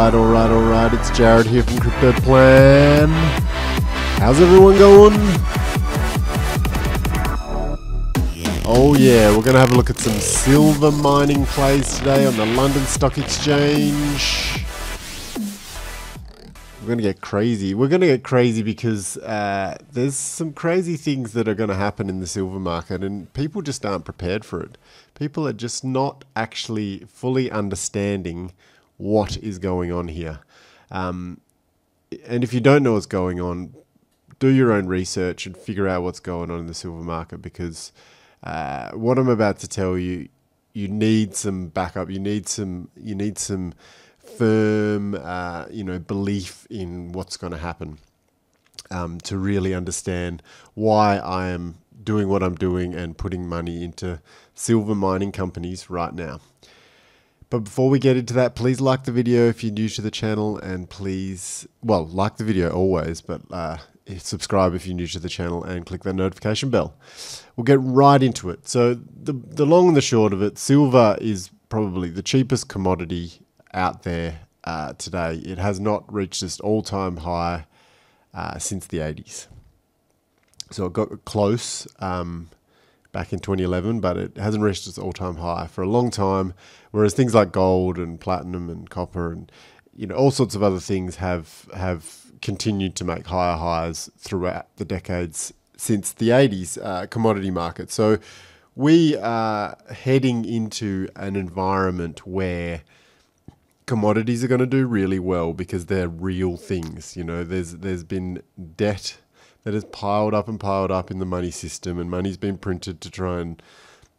Alright, alright, alright, it's Jared here from Crypto Plan. How's everyone going? Oh yeah, we're going to have a look at some silver mining plays today on the London Stock Exchange. We're going to get crazy. We're going to get crazy because uh, there's some crazy things that are going to happen in the silver market and people just aren't prepared for it. People are just not actually fully understanding what is going on here. Um, and if you don't know what's going on, do your own research and figure out what's going on in the silver market because uh, what I'm about to tell you, you need some backup. You need some. You need some firm, uh, you know, belief in what's going to happen um, to really understand why I am doing what I'm doing and putting money into silver mining companies right now. But before we get into that, please like the video if you're new to the channel and please, well, like the video always, but uh, subscribe if you're new to the channel and click that notification bell. We'll get right into it. So the, the long and the short of it, silver is probably the cheapest commodity out there uh, today. It has not reached its all-time high uh, since the 80s. So it got close. Um, back in 2011, but it hasn't reached its all-time high for a long time. Whereas things like gold and platinum and copper and you know all sorts of other things have have continued to make higher highs throughout the decades since the 80s uh, commodity market. So we are heading into an environment where commodities are going to do really well because they're real things. You know, there's there's been debt that has piled up and piled up in the money system, and money's been printed to try and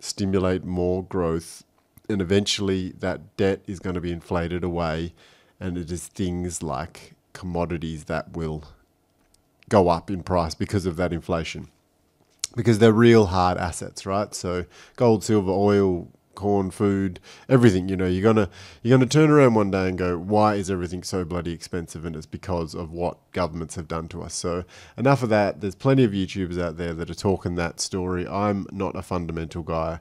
stimulate more growth. And eventually, that debt is going to be inflated away, and it is things like commodities that will go up in price because of that inflation because they're real hard assets, right? So gold, silver, oil, corn, food, everything. You know, you're gonna you're gonna turn around one day and go, why is everything so bloody expensive? And it's because of what governments have done to us. So enough of that. There's plenty of YouTubers out there that are talking that story. I'm not a fundamental guy.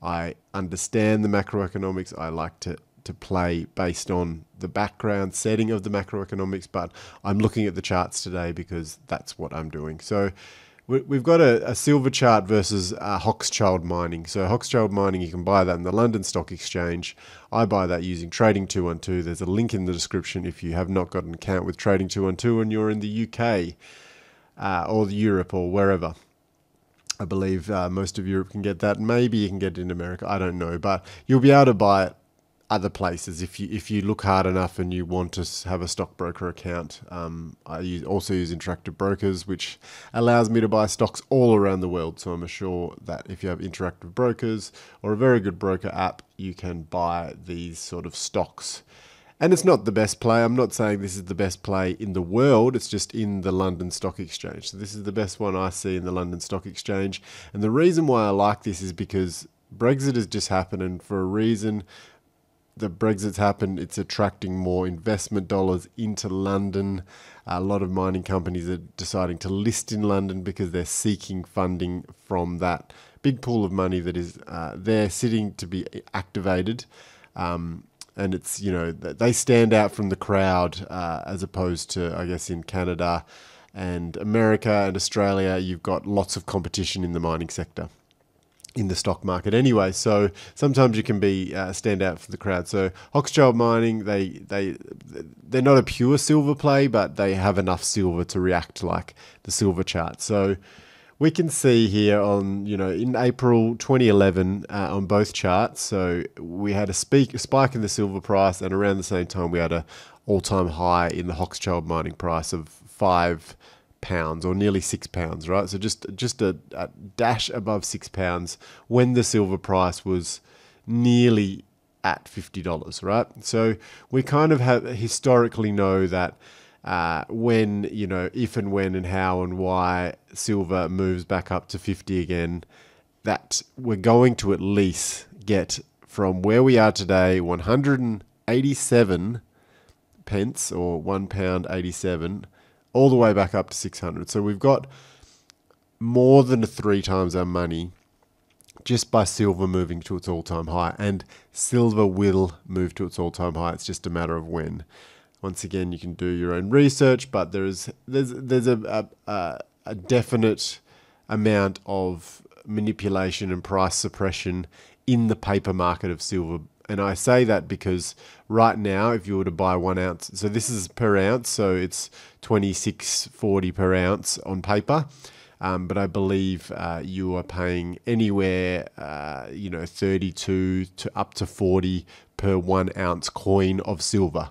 I understand the macroeconomics. I like to to play based on the background setting of the macroeconomics, but I'm looking at the charts today because that's what I'm doing. So We've got a, a silver chart versus a Hochschild mining. So Hochschild mining, you can buy that in the London Stock Exchange. I buy that using Trading 212. There's a link in the description if you have not got an account with Trading 212 and you're in the UK uh, or Europe or wherever. I believe uh, most of Europe can get that. Maybe you can get it in America. I don't know, but you'll be able to buy it other places if you if you look hard enough and you want to have a stockbroker account. Um, I use, also use Interactive Brokers, which allows me to buy stocks all around the world. So I'm sure that if you have Interactive Brokers or a very good broker app, you can buy these sort of stocks. And it's not the best play. I'm not saying this is the best play in the world. It's just in the London Stock Exchange. So this is the best one I see in the London Stock Exchange. And the reason why I like this is because Brexit has just happened, and for a reason, the Brexit's happened, it's attracting more investment dollars into London. A lot of mining companies are deciding to list in London because they're seeking funding from that big pool of money that is uh, there sitting to be activated. Um, and it's, you know, they stand out from the crowd uh, as opposed to, I guess, in Canada and America and Australia, you've got lots of competition in the mining sector in the stock market anyway. So sometimes you can be uh, stand out for the crowd. So Hochschild Mining, they they they're not a pure silver play, but they have enough silver to react like the silver chart. So we can see here on you know in April 2011 uh, on both charts. So we had a, speak, a spike in the silver price, and around the same time we had a all-time high in the Hochschild mining price of five pounds or nearly six pounds, right? So just just a, a, dash above six pounds when the silver price was nearly at fifty dollars, right? So we kind of have historically know that uh, when you know if and when and how and why silver moves back up to fifty again, that we're going to at least get from where we are today, one hundred and eighty-seven pence or one pound eighty-seven all the way back up to 600. So we've got more than three times our money just by silver moving to its all time high. And silver will move to its all time high. It's just a matter of when. Once again, you can do your own research, but there is there's there's a, a, a definite amount of manipulation and price suppression in the paper market of silver and I say that because right now, if you were to buy one ounce, so this is per ounce, so it's 26.40 per ounce on paper. Um, but I believe uh, you are paying anywhere, uh, you know, 32 to up to 40 per one ounce coin of silver.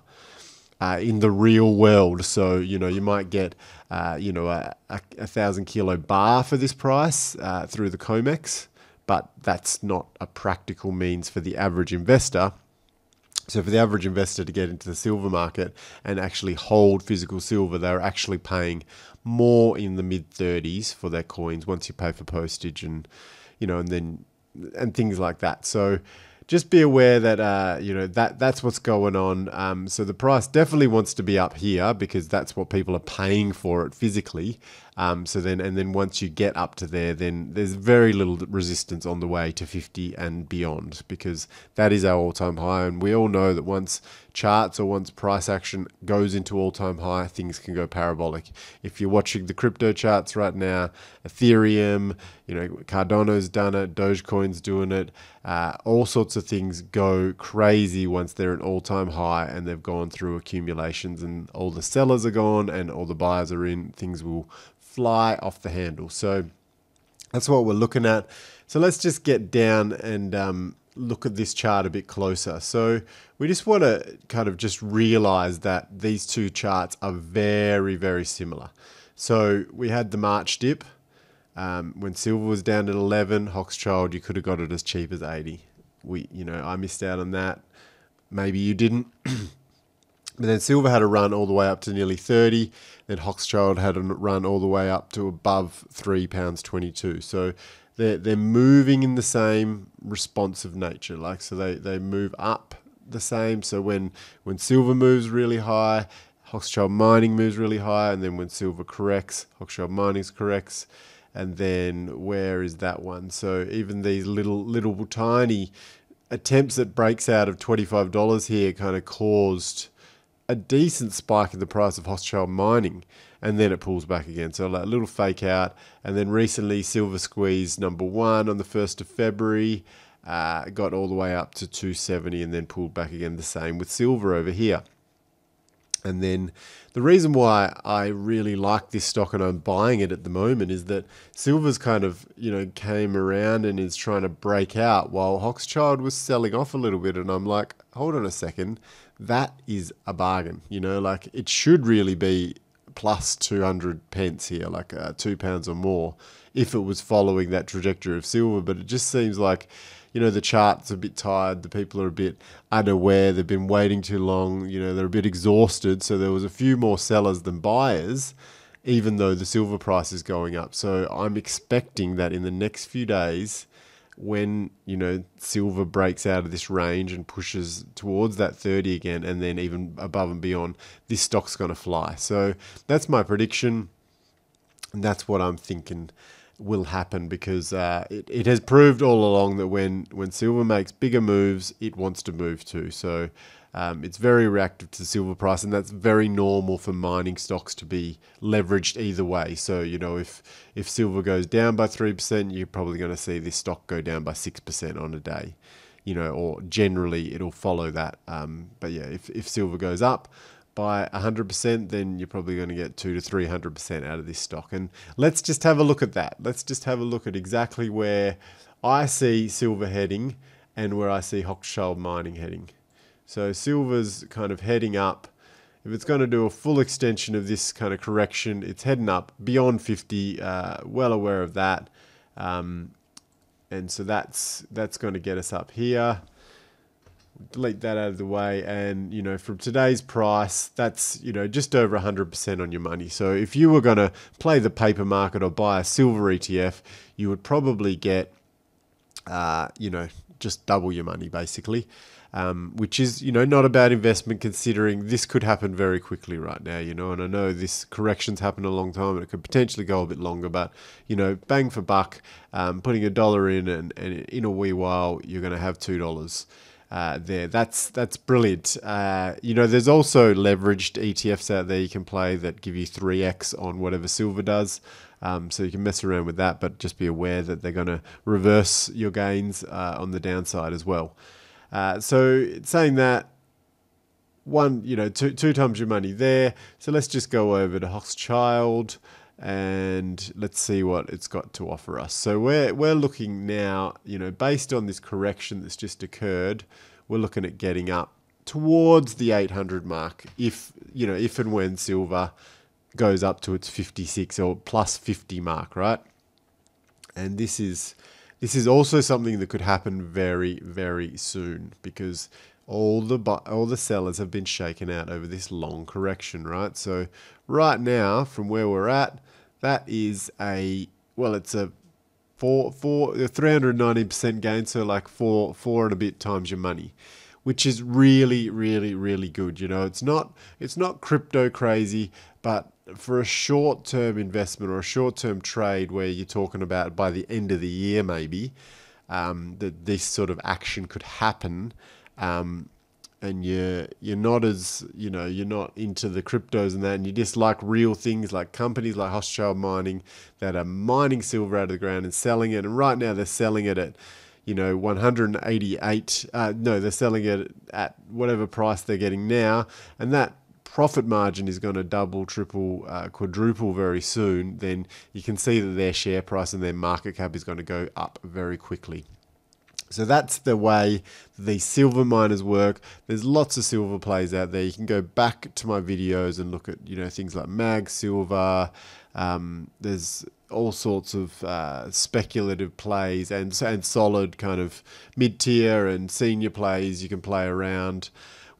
Uh, in the real world. So, you know, you might get, uh, you know, a, a, a, thousand kilo bar for this price uh, through the COMEX but that's not a practical means for the average investor. So, for the average investor to get into the silver market and actually hold physical silver, they're actually paying more in the mid 30s for their coins once you pay for postage and, you know, and then, and things like that. So, just be aware that uh, you know that that's what's going on. Um, so the price definitely wants to be up here because that's what people are paying for it physically. Um, so then, and then once you get up to there, then there's very little resistance on the way to 50 and beyond because that is our all time high. And we all know that once charts or once price action goes into all time high, things can go parabolic. If you're watching the crypto charts right now, Ethereum, you know, Cardano's done it, Dogecoin's doing it, uh, all sorts of things go crazy once they're at all time high and they've gone through accumulations and all the sellers are gone and all the buyers are in, things will fly off the handle. So that's what we're looking at. So let's just get down and um, look at this chart a bit closer. So we just want to kind of just realize that these two charts are very, very similar. So we had the March dip. Um, when silver was down at 11, Hochschild, you could have got it as cheap as 80. We, you know, I missed out on that. Maybe you didn't. And then silver had a run all the way up to nearly 30. Then Hoxchild had a run all the way up to above three pounds 22. So they're, they're moving in the same responsive nature. Like, so they, they move up the same. So when, when silver moves really high, Hoxchild mining moves really high. And then when silver corrects, Hoxchild mining corrects. And then where is that one? So even these little, little tiny attempts at breaks out of $25 here kind of caused a decent spike in the price of hostile mining, and then it pulls back again. So a little fake out, and then recently silver squeeze number one on the first of February, uh, got all the way up to 270, and then pulled back again. The same with silver over here. And then the reason why I really like this stock and I'm buying it at the moment is that Silver's kind of, you know, came around and is trying to break out while Hochschild was selling off a little bit. And I'm like, hold on a second that is a bargain. You know, like it should really be plus 200 pence here, like uh, two pounds or more, if it was following that trajectory of silver. But it just seems like, you know, the chart's a bit tired, the people are a bit unaware, they've been waiting too long, you know, they're a bit exhausted. So there was a few more sellers than buyers, even though the silver price is going up. So I'm expecting that in the next few days, when you know silver breaks out of this range and pushes towards that 30 again and then even above and beyond this stock's going to fly so that's my prediction and that's what i'm thinking will happen because uh, it, it has proved all along that when when silver makes bigger moves it wants to move too so um, it's very reactive to the silver price, and that's very normal for mining stocks to be leveraged either way. So you know, if if silver goes down by three percent, you're probably going to see this stock go down by six percent on a day, you know, or generally it'll follow that. Um, but yeah, if if silver goes up by 100%, then you're probably going to get two to 300% out of this stock. And let's just have a look at that. Let's just have a look at exactly where I see silver heading and where I see Hochschild mining heading. So silver's kind of heading up. If it's going to do a full extension of this kind of correction, it's heading up beyond 50. Uh, well aware of that. Um, and so that's that's going to get us up here delete that out of the way and you know from today's price that's you know just over 100% on your money so if you were going to play the paper market or buy a silver etf you would probably get uh, you know just double your money basically um, which is you know not a bad investment considering this could happen very quickly right now you know and i know this corrections happen a long time and it could potentially go a bit longer but you know bang for buck um, putting a dollar in and, and, in a wee while you're going to have two dollars uh, there that's that's brilliant uh, you know there's also leveraged etfs out there you can play that give you 3x on whatever silver does um, so you can mess around with that but just be aware that they're going to reverse your gains uh, on the downside as well uh, so saying that, one, you know, two, two times your money there. So let's just go over to Hochschild and let's see what it's got to offer us. So we're, we're looking now, you know, based on this correction that's just occurred, we're looking at getting up towards the 800 mark if, you know, if and when silver goes up to its 56 or plus 50 mark, right? And this is this is also something that could happen very, very soon because all the all the sellers have been shaken out over this long correction, right? So right now, from where we're at, that is a well, it's a four, four, three hundred ninety 390 percent gain, so like four four and a bit times your money which is really really really good you know it's not it's not crypto crazy but for a short term investment or a short term trade where you're talking about by the end of the year, maybe, um, that this sort of action could happen. Um, and you're you're not as you know you're not into the cryptos and that and you just like real things like companies like Hochschild Mining that are mining silver out of the ground and selling it and right now they're selling it at you know 188 uh, no they're selling it at whatever price they're getting now and that profit margin is going to double, triple, uh, quadruple very soon, then you can see that their share price and their market cap is going to go up very quickly. So that's the way the silver miners work. There's lots of silver plays out there. You can go back to my videos and look at you know things like Mag Silver. Um, there's all sorts of uh, speculative plays and and solid kind of mid tier and senior plays you can play around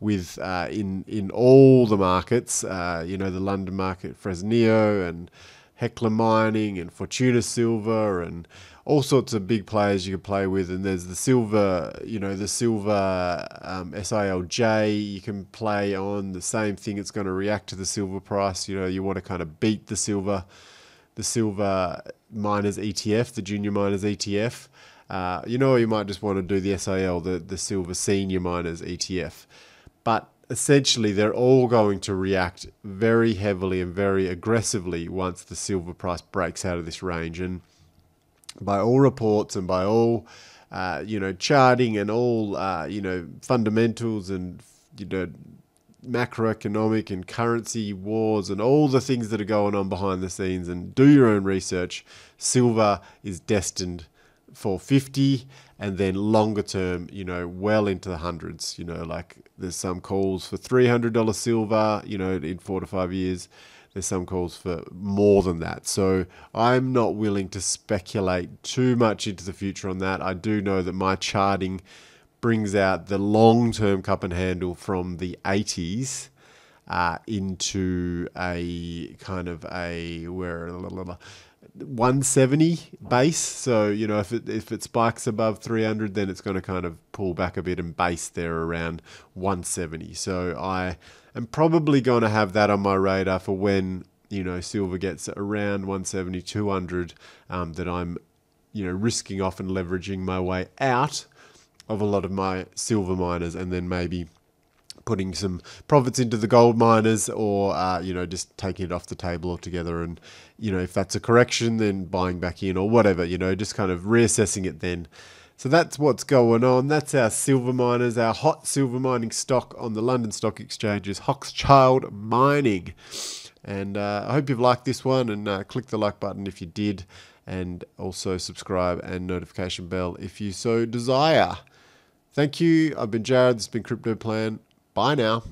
with uh, in in all the markets. Uh, you know, the London market, Fresnillo and Hecla Mining and Fortuna Silver and all sorts of big players you can play with. And there's the silver, you know, the silver um, SILJ you can play on. The same thing, it's going to react to the silver price. You know, you want to kind of beat the silver, the silver miners ETF, the junior miners ETF. Uh, you know, you might just want to do the SIL, the, the silver senior miners ETF. But essentially, they're all going to react very heavily and very aggressively once the silver price breaks out of this range. And by all reports and by all, uh, you know, charting and all, uh, you know, fundamentals and, you know, macroeconomic and currency wars and all the things that are going on behind the scenes and do your own research. Silver is destined for 50 and then longer term, you know, well into the hundreds. You know, like there's some calls for three hundred dollar silver. You know, in four to five years, there's some calls for more than that. So I'm not willing to speculate too much into the future on that. I do know that my charting brings out the long term cup and handle from the 80s. Uh, into a kind of a where blah, blah, blah, 170 base. So you know, if it if it spikes above 300, then it's going to kind of pull back a bit and base there around 170. So I am probably going to have that on my radar for when you know silver gets around 170, 200. Um, that I'm you know risking off and leveraging my way out of a lot of my silver miners, and then maybe putting some profits into the gold miners or, uh, you know, just taking it off the table altogether. And, you know, if that's a correction, then buying back in or whatever, you know, just kind of reassessing it then. So that's what's going on. That's our silver miners, our hot silver mining stock on the London Stock Exchange is Hoxchild Mining. And uh, I hope you've liked this one and uh, click the like button if you did. And also subscribe and notification bell if you so desire. Thank you. I've been Jared. This has been Crypto Plan. Bye now.